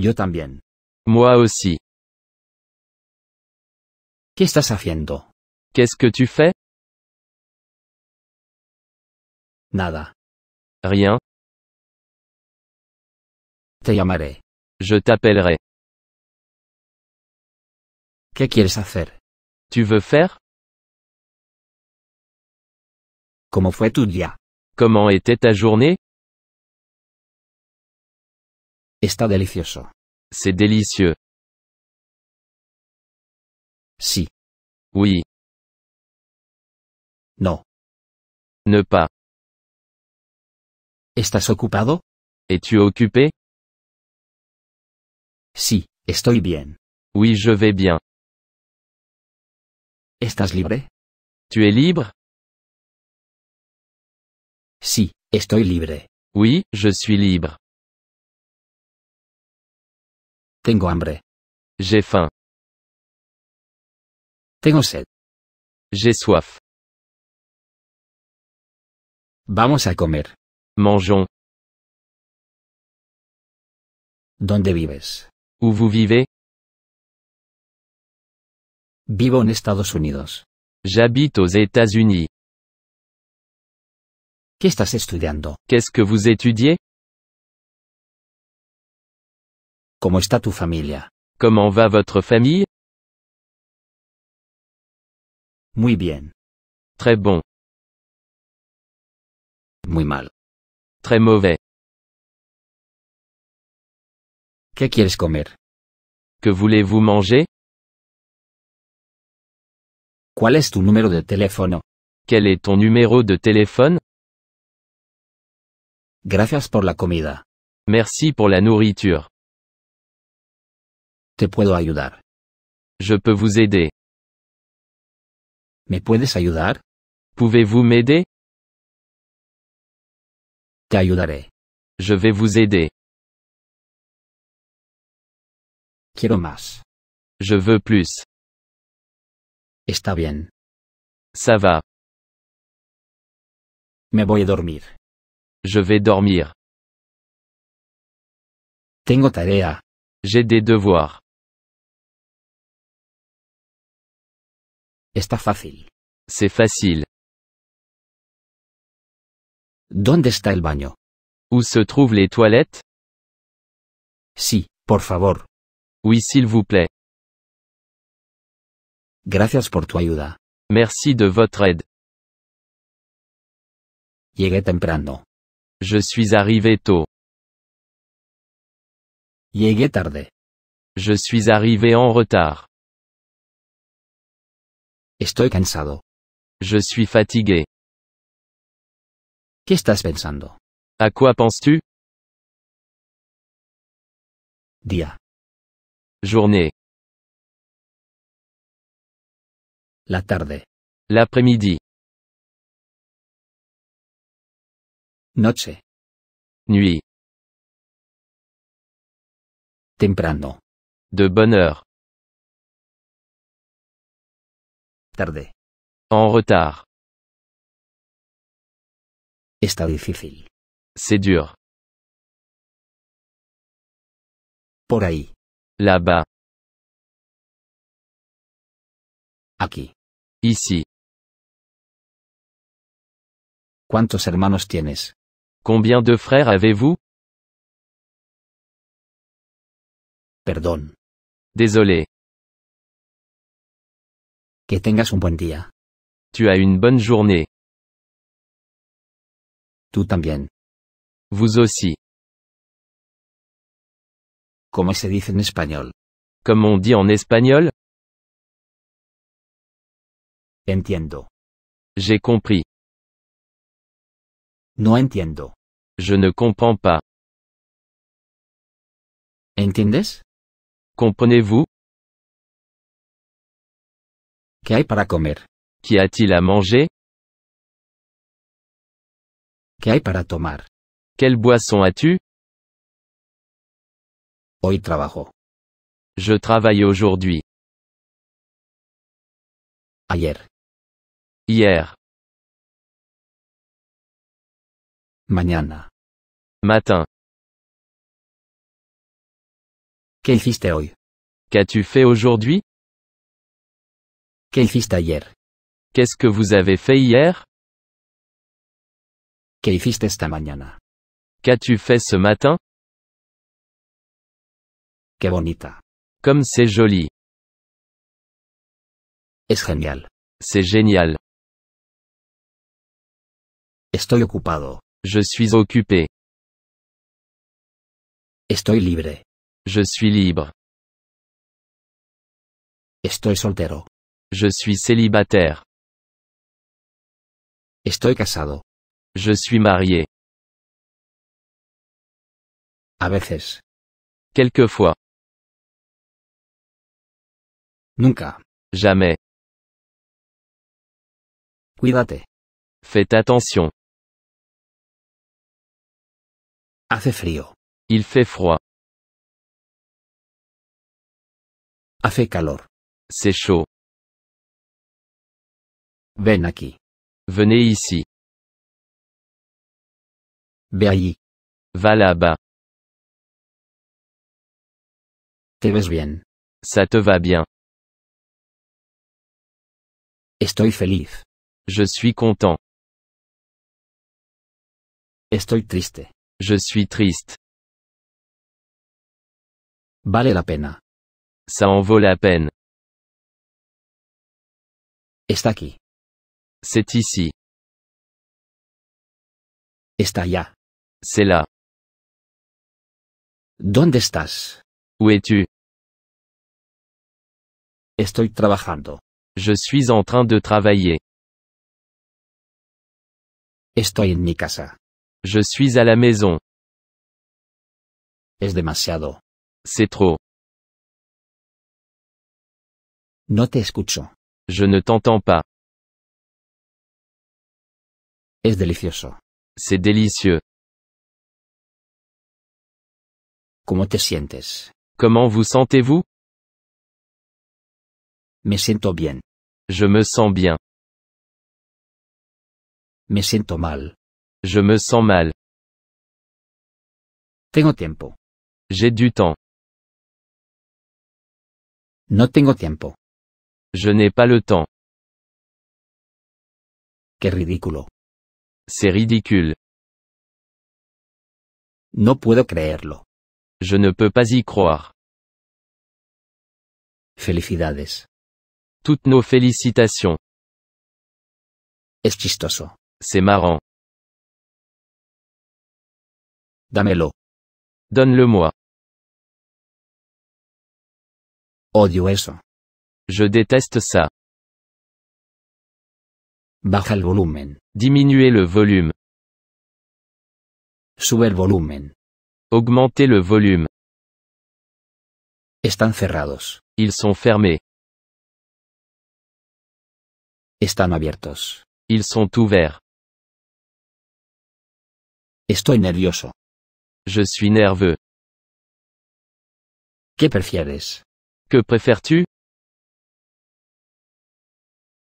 Yo también. Moi aussi. ¿Qué estás haciendo? Qu'est-ce que tu fais Nada. Rien. Te llamaré. Je t'appellerai. ¿Qué quieres hacer? Tu veux faire ¿Cómo fue tu día? Comment était ta journée Está delicioso. C'est délicieux. Si. Oui. Non. Ne pas. ¿Estás ocupado? Es-tu occupé? Si, estoy bien. Oui, je vais bien. ¿Estás libre? Tu es libre? Si, estoy libre. Oui, je suis libre. Tengo hambre. J'ai faim. Tengo sed. J'ai soif. Vamos a comer. Mangeons. Donde vives? Où vous vivez Vivo en Estados Unidos. J'habite aux États-Unis. ¿Qué estás estudiando? Qu'est-ce que vous étudiez ¿Cómo está tu familia? Comment va votre famille Muy bien. Très bon. Muy mal. Très mauvais. ¿Qué quieres comer? Que voulez-vous manger ¿Cuál es tu número de teléfono? Quel est ton numéro de téléphone Gracias por la comida. Merci pour la nourriture. Te puedo ayudar. Je peux vous aider. Me puedes ayudar? Pouvez-vous m'aider? Te ayudaré. Je vais vous aider. Quiero más. Je veux plus. Está bien. Ça va. Me voy dormir. Je vais dormir. Tengo tarea. J'ai des devoirs. Está facile? C'est facile. ¿Dónde está el baño? Où se trouvent les toilettes Si, por favor. Oui, s'il vous plaît. Gracias por tu ayuda. Merci de votre aide. Llegué temprano. Je suis arrivé tôt. Llegué tarde. Je suis arrivé en retard. Estoy cansado. Je suis fatigué. ¿Qué estás pensando? À quoi penses-tu? Dia. Journée. La tarde. L'après-midi. Noche. Nuit. Temprano. De bonne heure. En retard. Está difícil. C'est dur. Por ahí. Là-bas. Aquí. Ici. ¿Cuántos hermanos tienes? Combien de frères avez-vous? Perdón. Désolé. Que tengas un buen día. Tu as une bonne journée. Tú también. Vous aussi. Comment se dit en espagnol Comme on dit en espagnol? Entiendo. J'ai compris. No entiendo. Je ne comprends pas. ¿Entiendes? Comprenez-vous? ¿Qué hay Qu'y a-t-il à manger ¿Qué hay para tomar? Quelle boisson as-tu Hoy trabajo. Je travaille aujourd'hui. Ayer. Hier. Mañana. Matin. ¿Qué hiciste Qu'as-tu fait aujourd'hui quel hiciste ayer? Qu'est-ce que vous avez fait hier? ¿Qué hiciste esta mañana? Qu'as-tu fait ce matin? Qué bonita. Comme c'est joli. Es genial. C'est génial. Estoy ocupado. Je suis occupé. Estoy libre. Je suis libre. Estoy soltero. Je suis célibataire. Estoy casado. Je suis marié. A veces. Quelquefois. Nunca. Jamais. Cuidate. Faites attention. Hace frío. Il fait froid. fait calor. C'est chaud. Ven Venez ici. Veri. Va là-bas. Te ves bien. Ça te va bien. Estoy feliz. Je suis content. Estoy triste. Je suis triste. Vale la pena. Ça en vaut la peine. Está aquí. C'est ici. Está allá. C'est là. ¿Dónde estás? Où es-tu? Estoy trabajando. Je suis en train de travailler. Estoy en mi casa. Je suis à la maison. Es demasiado. C'est trop. No te escucho. Je ne t'entends pas. Es delicioso. C'est délicieux. ¿Cómo te sientes? Comment vous sentez-vous Me siento bien. Je me sens bien. Me siento mal. Je me sens mal. Tengo tiempo. J'ai du temps. No tengo tiempo. Je n'ai pas le temps. Qué ridículo. C'est ridicule. Je ne peux pas y croire. Felicidades. Toutes nos félicitations. C'est marrant. Damelo. Donne-le-moi. Odio eso. Je déteste ça. Baja el volumen. Diminuer le volume. Sube le volumen. Augmenter le volume. Están cerrados. Ils sont fermés. Están abiertos. Ils sont ouverts. Estoy nervioso. Je suis nerveux. ¿Qué prefieres? Que préfères-tu?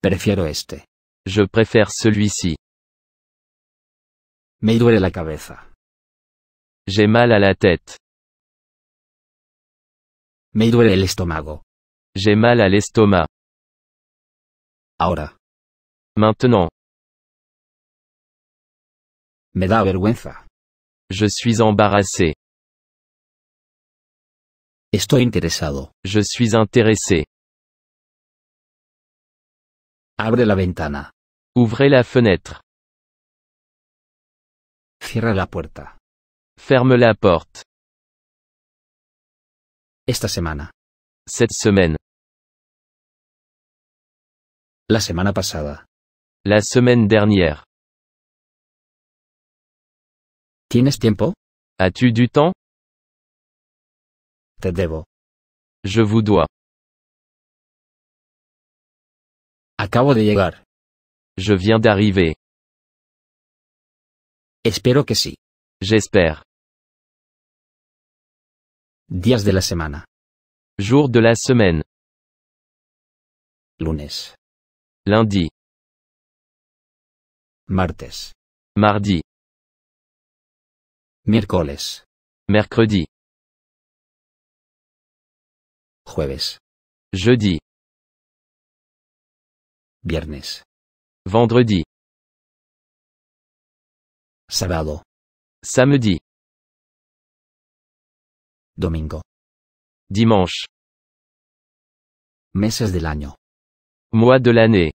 Prefiero este. Je préfère celui-ci. Me duele la cabeza. J'ai mal à la tête. Me duele el estómago. J'ai mal à l'estomac. Ahora. Maintenant. Me da vergüenza. Je suis embarrassé. Estoy interesado. Je suis intéressé. Abre la ventana. Ouvrez la fenêtre. Cierra la puerta. Ferme la porte. Esta semana. Cette semaine. La semana pasada. La semaine dernière. ¿Tienes tiempo? As-tu du temps? Te debo. Je vous dois. Acabo de llegar. Je viens d'arriver. Espero que sí. J'espère. Días de la semana. Jour de la semaine. Lunes. Lundi. Martes. Mardi. Mercoles. Mercredi. Jueves. Jeudi. Viernes. Vendredi. Sábado. Samedi. Domingo. Dimanche. Meses del año. Mois de l'année.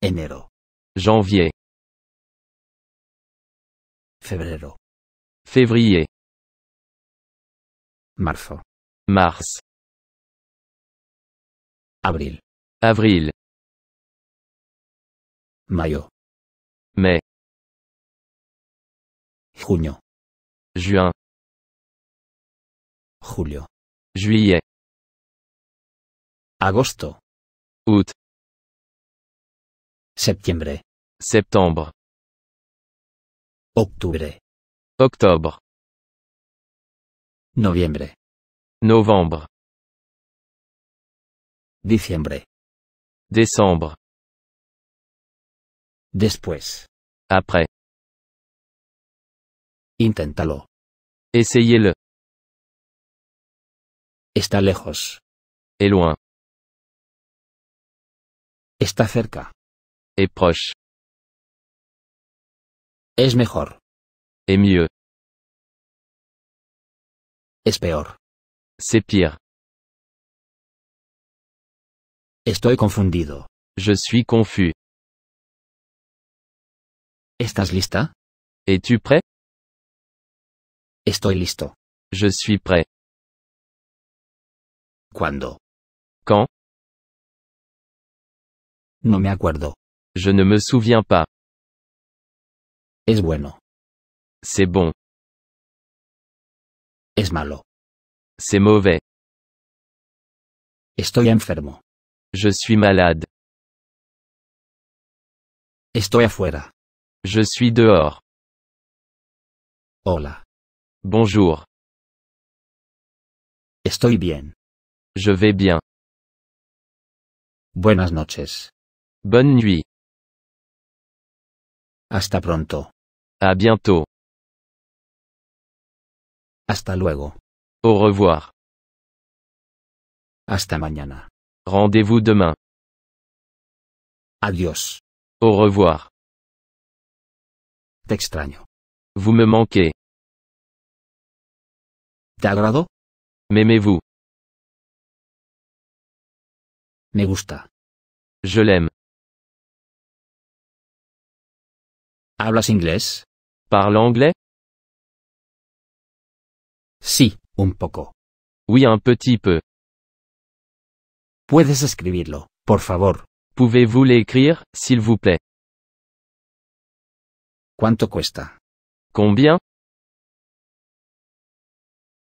Enero. Janvier. Febrero. Février. Marzo. Mars. Avril. Avril mai, Mai. Junio. Juin. Julio. Juillet. Agosto. Août. Septiembre. Septembre. Octubre. Octobre. Noviembre. Novembre. Diciembre. Décembre. Después. Après. Inténtalo. Essayez-le. Está lejos. Est loin. Está cerca. Est proche. Es mejor. Est mieux. Es peor. C'est pire. Estoy confundido. Je suis confus. ¿Estás lista? Es-tu prêt? Estoy listo. Je suis prêt. ¿Cuándo? Quand? No me acuerdo. Je ne me souviens pas. Es bueno. C'est bon. Es malo. C'est mauvais. Estoy enfermo. Je suis malade. Estoy afuera. Je suis dehors. Hola. Bonjour. Estoy bien. Je vais bien. Buenas noches. Bonne nuit. Hasta pronto. À bientôt. Hasta luego. Au revoir. Hasta mañana. Rendez-vous demain. Adios. Au revoir. Vous me manquez. ¿Te agrado? M'aimez-vous? Me gusta. Je l'aime. ¿Hablas inglés? Parle anglais? Si, un poco. Oui, un petit peu. Puedes escribirlo, por favor. Pouvez-vous l'écrire, s'il vous plaît? ¿Cuánto cuesta? Combien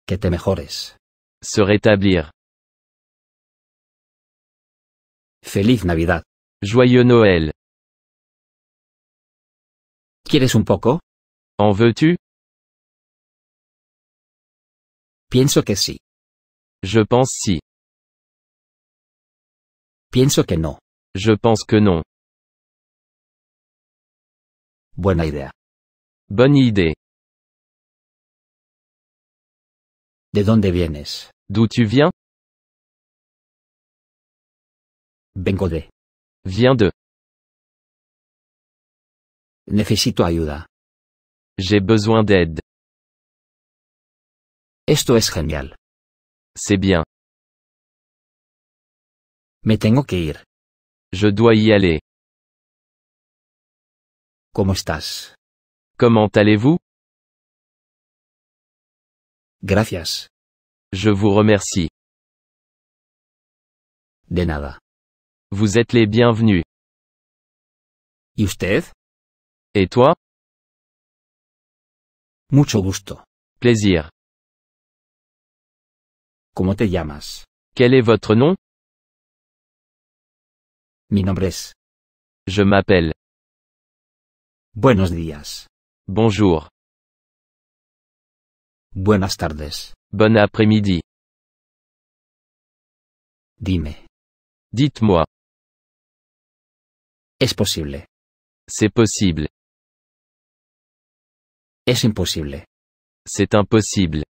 Que te mejores. Se rétablir. Feliz Navidad. Joyeux Noël. ¿Quieres un poco? En veux-tu Pienso que si. »« Je pense si. Pienso que no. Je pense que non. Buena idea. Bonne idée. ¿De dónde vienes? D'où tu viens Vengo de. Viens de. Necesito ayuda. J'ai besoin d'aide. Esto es genial. C'est bien. Me tengo que ir. Je dois y aller. Comment allez-vous? Gracias. Je vous remercie. De nada. Vous êtes les bienvenus. ¿Y usted? Et toi? Mucho gusto. Plaisir. ¿Cómo te llamas? Quel est votre nom? Mi nombre es. Je m'appelle. Buenos días. Bonjour. Buenas tardes. Bon après-midi. Dime. Dites-moi. Es possible. C'est possible. Es impossible. »« C'est impossible.